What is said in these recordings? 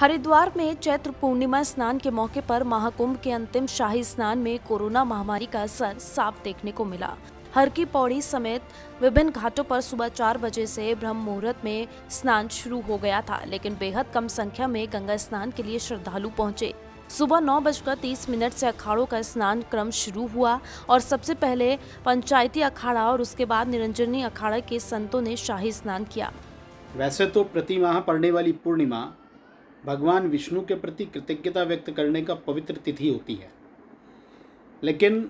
हरिद्वार में चैत्र पूर्णिमा स्नान के मौके पर महाकुंभ के अंतिम शाही स्नान में कोरोना महामारी का असर साफ देखने को मिला हर की पौड़ी समेत विभिन्न घाटों पर सुबह चार बजे से ब्रह्म मुहूर्त में स्नान शुरू हो गया था लेकिन बेहद कम संख्या में गंगा स्नान के लिए श्रद्धालु पहुंचे सुबह नौ बजकर तीस मिनट से अखाड़ों का स्नान क्रम शुरू हुआ और सबसे पहले पंचायती अखाड़ा और उसके बाद निरंजनी अखाड़ा के संतों ने शाही स्नान किया वैसे तो प्रतिमाह पड़ने वाली पूर्णिमा भगवान विष्णु के प्रति कृतज्ञता व्यक्त करने का पवित्र तिथि होती है लेकिन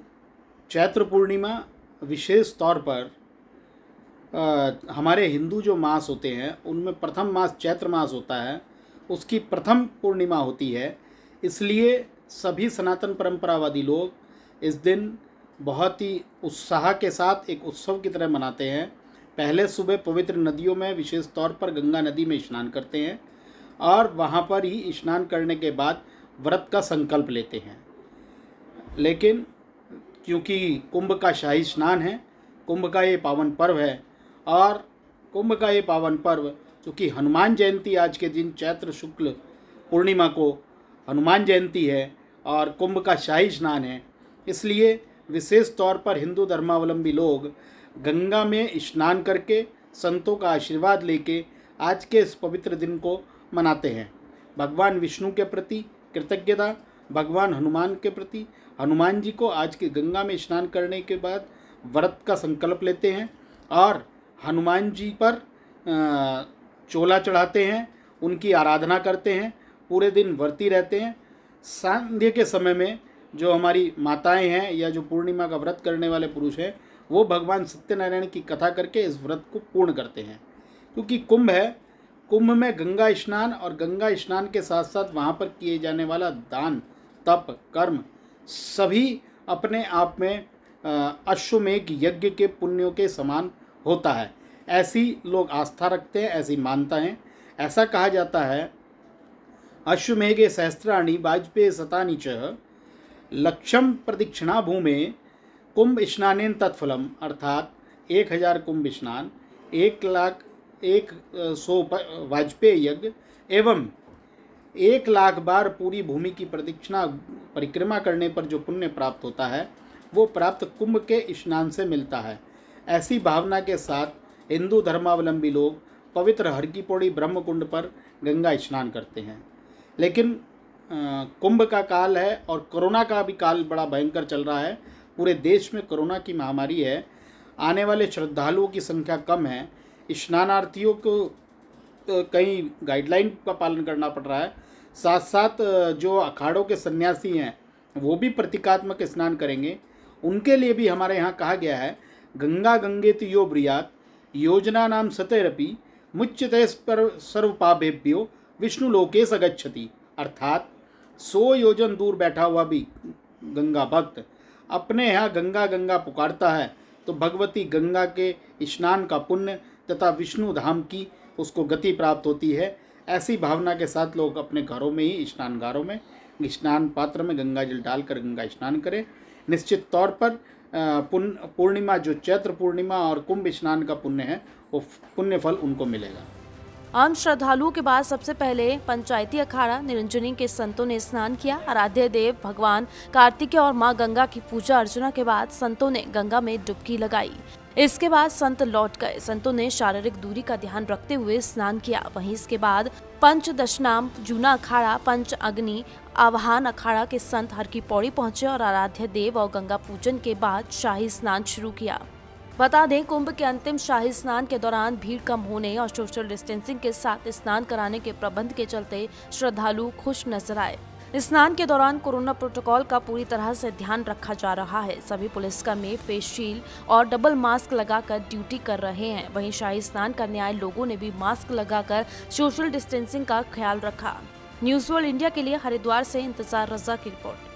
चैत्र पूर्णिमा विशेष तौर पर आ, हमारे हिंदू जो मास होते हैं उनमें प्रथम मास चैत्र मास होता है उसकी प्रथम पूर्णिमा होती है इसलिए सभी सनातन परंपरावादी लोग इस दिन बहुत ही उत्साह के साथ एक उत्सव की तरह मनाते हैं पहले सुबह पवित्र नदियों में विशेष तौर पर गंगा नदी में स्नान करते हैं और वहाँ पर ही स्नान करने के बाद व्रत का संकल्प लेते हैं लेकिन क्योंकि कुंभ का शाही स्नान है कुंभ का ये पावन पर्व है और कुंभ का ये पावन पर्व क्योंकि हनुमान जयंती आज के दिन चैत्र शुक्ल पूर्णिमा को हनुमान जयंती है और कुंभ का शाही स्नान है इसलिए विशेष तौर पर हिंदू धर्मावलंबी लोग गंगा में स्नान करके संतों का आशीर्वाद लेके आज के इस पवित्र दिन को मनाते हैं भगवान विष्णु के प्रति कृतज्ञता भगवान हनुमान के प्रति हनुमान जी को आज के गंगा में स्नान करने के बाद व्रत का संकल्प लेते हैं और हनुमान जी पर चोला चढ़ाते हैं उनकी आराधना करते हैं पूरे दिन व्रती रहते हैं सांध्य के समय में जो हमारी माताएं हैं या जो पूर्णिमा का व्रत करने वाले पुरुष हैं वो भगवान सत्यनारायण की कथा करके इस व्रत को पूर्ण करते हैं क्योंकि कुंभ है कुंभ में गंगा स्नान और गंगा स्नान के साथ साथ वहाँ पर किए जाने वाला दान तप कर्म सभी अपने आप में अश्वमेघ यज्ञ के पुण्यों के समान होता है ऐसी लोग आस्था रखते हैं ऐसी मानता हैं ऐसा कहा जाता है अश्वमेघ सहस्त्राणी वाजपेयी सतानी च लक्षम प्रदीक्षिणा भूमि कुंभ स्नानेन तत्फलम अर्थात एक हज़ार कुंभ स्नान एक लाख एक सौ वाजपेयी यज्ञ एवं एक लाख बार पूरी भूमि की प्रदक्षिणा परिक्रमा करने पर जो पुण्य प्राप्त होता है वो प्राप्त कुंभ के स्नान से मिलता है ऐसी भावना के साथ हिंदू धर्मावलंबी लोग पवित्र हर की पौड़ी ब्रह्म कुंड पर गंगा स्नान करते हैं लेकिन कुंभ का काल है और कोरोना का भी काल बड़ा भयंकर चल रहा है पूरे देश में कोरोना की महामारी है आने वाले श्रद्धालुओं की संख्या कम है स्नानार्थियों को कई गाइडलाइन का पालन करना पड़ रहा है साथ साथ जो अखाड़ों के सन्यासी हैं वो भी प्रतीकात्मक स्नान करेंगे उनके लिए भी हमारे यहाँ कहा गया है गंगा गंगेत यो ब्रियात योजना नाम सतैरपि मुच्यते पर सर्वपाभेभ्यो विष्णु लोकेश अगछति अर्थात सो योजन दूर बैठा हुआ भी गंगा भक्त अपने यहाँ गंगा गंगा पुकारता है तो भगवती गंगा के स्नान का पुण्य तथा विष्णु धाम की उसको गति प्राप्त होती है ऐसी भावना के साथ लोग अपने घरों में ही स्नानगारों में स्नान पात्र में गंगा जल डालकर गंगा स्नान करें निश्चित तौर पर पूर्णिमा जो चैत्र पूर्णिमा और कुंभ स्नान का पुण्य है वो पुण्य फल उनको मिलेगा आम श्रद्धालुओं के बाद सबसे पहले पंचायती अखाड़ा निरंजनी के संतों ने स्नान किया आराध्य देव भगवान कार्तिकेय और मां गंगा की पूजा अर्चना के बाद संतों ने गंगा में डुबकी लगाई इसके बाद संत लौट गए संतों ने शारीरिक दूरी का ध्यान रखते हुए स्नान किया वहीं इसके बाद पंच दशनाम जूना अखाड़ा पंच अग्नि आवाहन अखाड़ा के संत हर की पौड़ी पहुंचे और आराध्य देव और गंगा पूजन के बाद शाही स्नान शुरू किया बता दें कुंभ के अंतिम शाही स्नान के दौरान भीड़ कम होने और सोशल डिस्टेंसिंग के साथ स्नान कराने के प्रबंध के चलते श्रद्धालु खुश नजर आए स्नान के दौरान कोरोना प्रोटोकॉल का पूरी तरह से ध्यान रखा जा रहा है सभी पुलिसकर्मी फेस शील्ड और डबल मास्क लगाकर ड्यूटी कर रहे हैं वहीं शाही स्नान करने आए लोगों ने भी मास्क लगाकर सोशल डिस्टेंसिंग का ख्याल रखा न्यूज वर्ल्ड इंडिया के लिए हरिद्वार से इंतजार रजा की रिपोर्ट